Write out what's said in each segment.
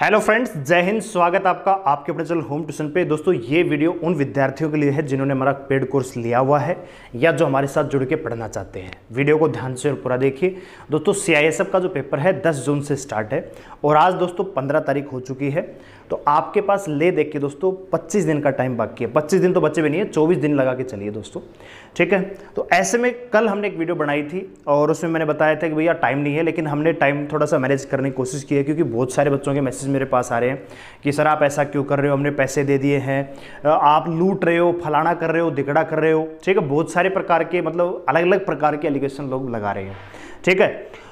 hello friends जय हिंद स्वागत आपका आपके अपने चल होम ट्यूशन पे दोस्तों ये वीडियो उन विद्यार्थियों के लिए है जिन्होंने हमारा पेड कोर्स लिया हुआ है या जो हमारे साथ जुड़ के पढ़ना चाहते हैं वीडियो को ध्यान से और पूरा देखिए दोस्तों सी का जो पेपर है 10 जून से स्टार्ट है और आज दोस्तों 15 तारीख हो चुकी है तो आपके पास ले देख के दोस्तों पच्चीस दिन का टाइम बाकी है पच्चीस दिन तो बच्चे भी नहीं है चौबीस दिन लगा के चलिए दोस्तों ठीक है तो ऐसे में कल हमने एक वीडियो बनाई थी और उसमें मैंने बताया था कि भैया टाइम नहीं है लेकिन हमने टाइम थोड़ा सा मैनेज करने की कोशिश की है क्योंकि बहुत सारे बच्चों के मैसेज मैसेज मेरे पास आ रहे हैं कि सर आप ऐसा क्यों कर रहे हो हमने पैसे दे दिए हैं आप लूट रहे हो फलाना कर रहे हो दिगड़ा कर रहे हो ठीक है बहुत सारे प्रकार के मतलब अलग अलग प्रकार के एलिगेशन लोग लगा रहे हैं ठीक है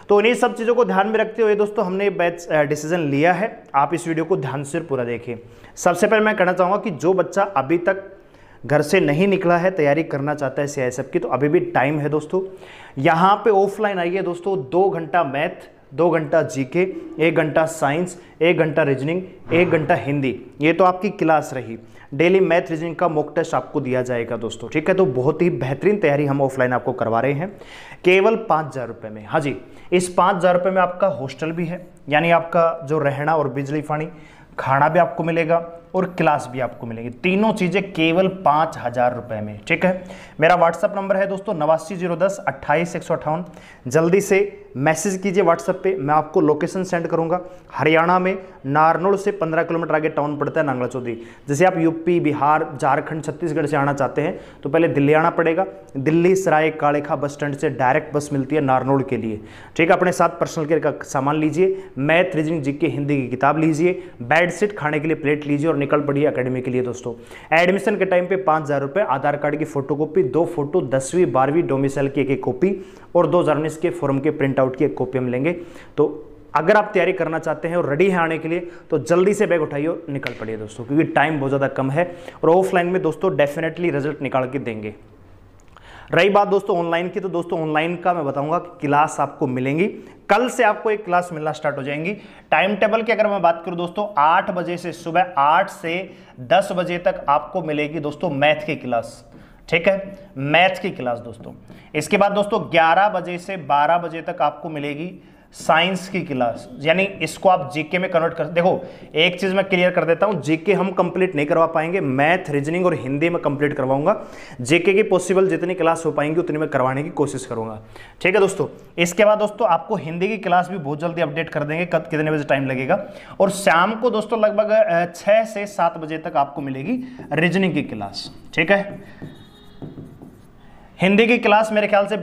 तो इन्हीं सब चीज़ों को ध्यान में रखते हुए दोस्तों हमने बैच डिसीजन लिया है आप इस वीडियो को ध्यान से पूरा देखें सबसे पहले मैं कहना चाहूँगा कि जो बच्चा अभी तक घर से नहीं निकला है तैयारी करना चाहता है सी की तो अभी भी टाइम है दोस्तों यहाँ पे ऑफलाइन आइए दोस्तों दो घंटा मैथ दो घंटा जीके एक घंटा साइंस एक घंटा रीजनिंग एक घंटा हिंदी ये तो आपकी क्लास रही डेली मैथ रीजनिंग का मॉक टेस्ट आपको दिया जाएगा दोस्तों ठीक है तो बहुत ही बेहतरीन तैयारी हम ऑफलाइन आपको करवा रहे हैं केवल पाँच हज़ार रुपये में हाँ जी इस पाँच हज़ार रुपये में आपका हॉस्टल भी है यानी आपका जो रहना और बिजली पानी खाना भी आपको मिलेगा और क्लास भी आपको मिलेगी तीनों चीज़ें केवल पांच हज़ार रुपए में ठीक है मेरा व्हाट्सएप नंबर है दोस्तों नवासी जीरो दस अट्ठाईस एक सौ अट्ठावन जल्दी से मैसेज कीजिए व्हाट्सएप पे मैं आपको लोकेशन सेंड करूंगा हरियाणा में नारनोल से 15 किलोमीटर आगे टाउन पड़ता है नांगला चौधरी जैसे आप यूपी बिहार झारखंड छत्तीसगढ़ से आना चाहते हैं तो पहले दिल्ली आना पड़ेगा दिल्ली सराय कालेखा बस स्टैंड से डायरेक्ट बस मिलती है नारनोल के लिए ठीक है अपने साथ पर्सनल केयर का सामान लीजिए मैथ रीजनिंग जी के हिंदी की किताब लीजिए बेड खाने के लिए प्लेट लीजिए और निकल पड़ी अकेडमी के लिए दोस्तों एडमिशन के टाइम पे पाँच हज़ार रुपये आधार कार्ड की फोटोकॉपी दो फोटो दसवीं बारहवीं डोमिसल की एक एक कॉपी और दो हज़ार उन्नीस के फॉर्म के प्रिंट आउट की एक कॉपी हम लेंगे तो अगर आप तैयारी करना चाहते हैं और रेडी हैं आने के लिए तो जल्दी से बैग उठाइए निकल पड़िए दोस्तों क्योंकि टाइम बहुत ज़्यादा कम है और ऑफलाइन में दोस्तों डेफिनेटली रिजल्ट निकाल के देंगे रही बात दोस्तों ऑनलाइन की तो दोस्तों ऑनलाइन का मैं बताऊंगा कि क्लास आपको मिलेंगी कल से आपको एक क्लास मिलना स्टार्ट हो जाएंगी टाइम टेबल की अगर मैं बात करूं दोस्तों आठ बजे से सुबह आठ से दस बजे तक आपको मिलेगी दोस्तों मैथ की क्लास ठीक है मैथ की क्लास दोस्तों इसके बाद दोस्तों ग्यारह बजे से बारह बजे तक आपको मिलेगी साइंस की क्लास यानी इसको आप जीके में कन्वर्ट कर देखो एक चीज़ मैं क्लियर कर देता हूँ जीके हम कंप्लीट नहीं करवा पाएंगे मैथ रीजनिंग और हिंदी में कंप्लीट करवाऊंगा जीके की पॉसिबल जितनी क्लास हो पाएंगी उतनी मैं करवाने की कोशिश करूंगा ठीक है दोस्तों इसके बाद दोस्तों आपको हिंदी की क्लास भी बहुत जल्दी अपडेट कर देंगे कब कितने बजे टाइम लगेगा और शाम को दोस्तों लगभग छः से सात बजे तक आपको मिलेगी रीजनिंग की क्लास ठीक है हिंदी की क्लास मेरे ख्याल से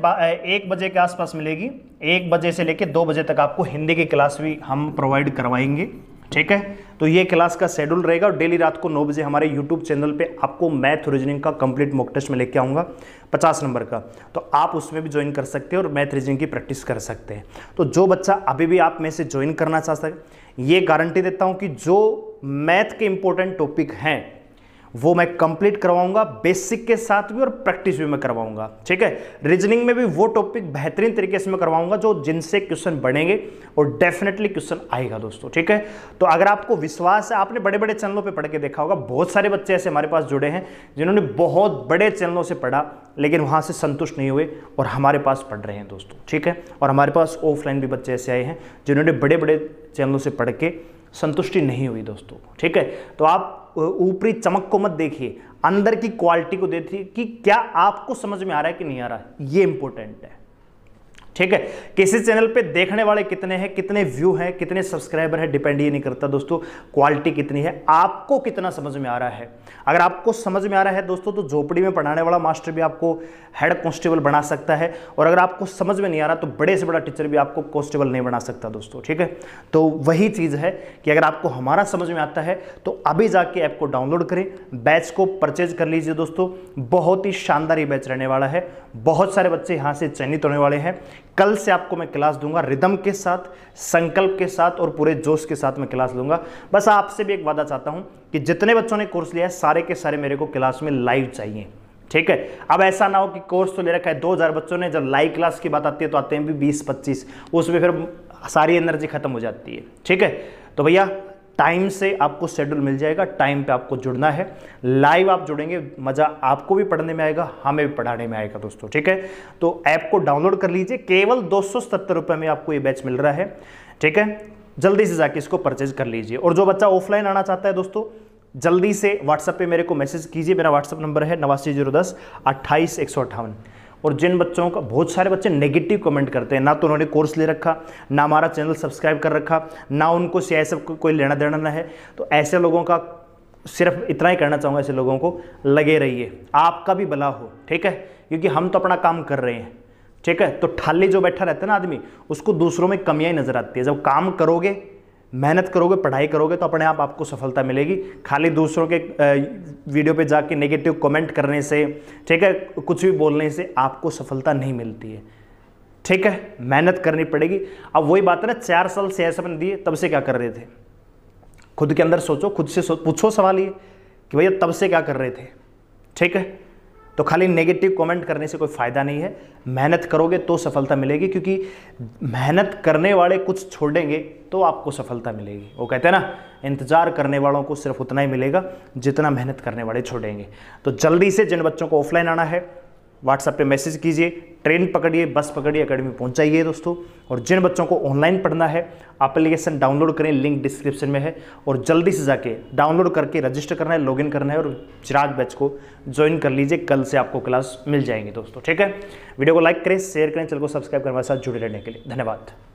एक बजे के आसपास मिलेगी एक बजे से लेकर दो बजे तक आपको हिंदी की क्लास भी हम प्रोवाइड करवाएंगे ठीक है तो ये क्लास का शेड्यूल रहेगा और डेली रात को नौ बजे हमारे यूट्यूब चैनल पे आपको मैथ रीजनिंग का कंप्लीट मॉक टेस्ट में लेके आऊँगा पचास नंबर का तो आप उसमें भी ज्वाइन कर सकते हैं और मैथ रीजनिंग की प्रैक्टिस कर सकते हैं तो जो बच्चा अभी भी आप में से ज्वाइन करना चाहता है ये गारंटी देता हूँ कि जो मैथ के इंपॉर्टेंट टॉपिक हैं वो मैं कंप्लीट करवाऊंगा बेसिक के साथ भी और प्रैक्टिस भी मैं करवाऊंगा ठीक है रीजनिंग में भी वो टॉपिक बेहतरीन तरीके से मैं करवाऊंगा जो जिनसे क्वेश्चन बनेंगे और डेफिनेटली क्वेश्चन आएगा दोस्तों ठीक है तो अगर आपको विश्वास है आपने बड़े बड़े चैनलों पर पढ़ के देखा होगा बहुत सारे बच्चे ऐसे हमारे पास जुड़े हैं जिन्होंने बहुत बड़े चैनलों से पढ़ा लेकिन वहाँ से संतुष्ट नहीं हुए और हमारे पास पढ़ रहे हैं दोस्तों ठीक है और हमारे पास ऑफलाइन भी बच्चे ऐसे आए हैं जिन्होंने बड़े बड़े चैनलों से पढ़ के संतुष्टि नहीं हुई दोस्तों ठीक है तो आप ऊपरी चमक को मत देखिए अंदर की क्वालिटी को देखिए कि क्या आपको समझ में आ रहा है कि नहीं आ रहा है ये इंपॉर्टेंट है ठीक है किसी चैनल पे देखने वाले कितने हैं कितने व्यू हैं कितने सब्सक्राइबर हैं डिपेंड ये नहीं करता दोस्तों क्वालिटी कितनी है आपको कितना समझ में आ रहा है अगर आपको समझ में आ रहा है दोस्तों तो झोपड़ी में पढ़ाने वाला मास्टर भी आपको हेड कॉन्स्टेबल बना सकता है और अगर आपको समझ में नहीं आ रहा तो बड़े से बड़ा टीचर भी आपको कॉन्स्टेबल नहीं बना सकता दोस्तों ठीक है तो वही चीज़ है कि अगर आपको हमारा समझ में आता है तो अभी जाके ऐप को डाउनलोड करें बैच को परचेज कर लीजिए दोस्तों बहुत ही शानदार ये बैच रहने वाला है बहुत सारे बच्चे यहाँ से चयनित होने वाले हैं कल से आपको मैं क्लास दूंगा रिदम के साथ संकल्प के साथ और पूरे जोश के साथ मैं क्लास लूंगा बस आपसे भी एक वादा चाहता हूँ कि जितने बच्चों ने कोर्स लिया है सारे के सारे मेरे को क्लास में लाइव चाहिए ठीक है अब ऐसा ना हो कि कोर्स तो ले रखा है हजार बच्चों ने जब लाइव क्लास की बात आती है तो आते हैं भी बीस पच्चीस उसमें फिर सारी एनर्जी खत्म हो जाती है ठीक है तो भैया टाइम से आपको शेड्यूल मिल जाएगा टाइम पे आपको जुड़ना है लाइव आप जुड़ेंगे मज़ा आपको भी पढ़ने में आएगा हमें भी पढ़ाने में आएगा दोस्तों ठीक है तो ऐप को डाउनलोड कर लीजिए केवल दो रुपए में आपको ये बैच मिल रहा है ठीक है जल्दी से जाके इसको परचेज कर लीजिए और जो बच्चा ऑफलाइन आना चाहता है दोस्तों जल्दी से व्हाट्सएप पर मेरे को मैसेज कीजिए मेरा व्हाट्सएप नंबर है नवासी जीरो दस अट्ठाईस एक सौ अट्ठावन और जिन बच्चों का बहुत सारे बच्चे नेगेटिव कमेंट करते हैं ना तो उन्होंने कोर्स ले रखा ना हमारा चैनल सब्सक्राइब कर रखा ना उनको सी को कोई लेना देना ना है तो ऐसे लोगों का सिर्फ इतना ही करना चाहूँगा ऐसे लोगों को लगे रहिए आपका भी भला हो ठीक है क्योंकि हम तो अपना काम कर रहे हैं ठीक है तो ठाली जो बैठा रहता है ना आदमी उसको दूसरों में कमियाँ नज़र आती है जब काम करोगे मेहनत करोगे पढ़ाई करोगे तो अपने आप आपको सफलता मिलेगी खाली दूसरों के वीडियो पे जाके नेगेटिव कमेंट करने से ठीक है कुछ भी बोलने से आपको सफलता नहीं मिलती है ठीक है मेहनत करनी पड़ेगी अब वही बात है ना चार साल से ऐसे अपन दिए तब से क्या कर रहे थे खुद के अंदर सोचो खुद से सो, पूछो सवाल ये कि भैया तब से क्या कर रहे थे ठीक है तो खाली नेगेटिव कमेंट करने से कोई फ़ायदा नहीं है मेहनत करोगे तो सफलता मिलेगी क्योंकि मेहनत करने वाले कुछ छोड़ेंगे तो आपको सफलता मिलेगी वो कहते हैं ना इंतज़ार करने वालों को सिर्फ उतना ही मिलेगा जितना मेहनत करने वाले छोड़ेंगे तो जल्दी से जिन बच्चों को ऑफलाइन आना है व्हाट्सएप पे मैसेज कीजिए ट्रेन पकड़िए बस पकड़िए अकेडमी पहुंचाइए दोस्तों और जिन बच्चों को ऑनलाइन पढ़ना है एप्लीकेशन डाउनलोड करें लिंक डिस्क्रिप्शन में है और जल्दी से जाके डाउनलोड करके रजिस्टर करना है लॉगिन करना है और चिराग बैच को ज्वाइन कर लीजिए कल से आपको क्लास मिल जाएंगी दोस्तों ठीक है वीडियो को लाइक करें शेयर करें चल को सब्सक्राइब करें हमारे साथ जुड़े रहने के लिए धन्यवाद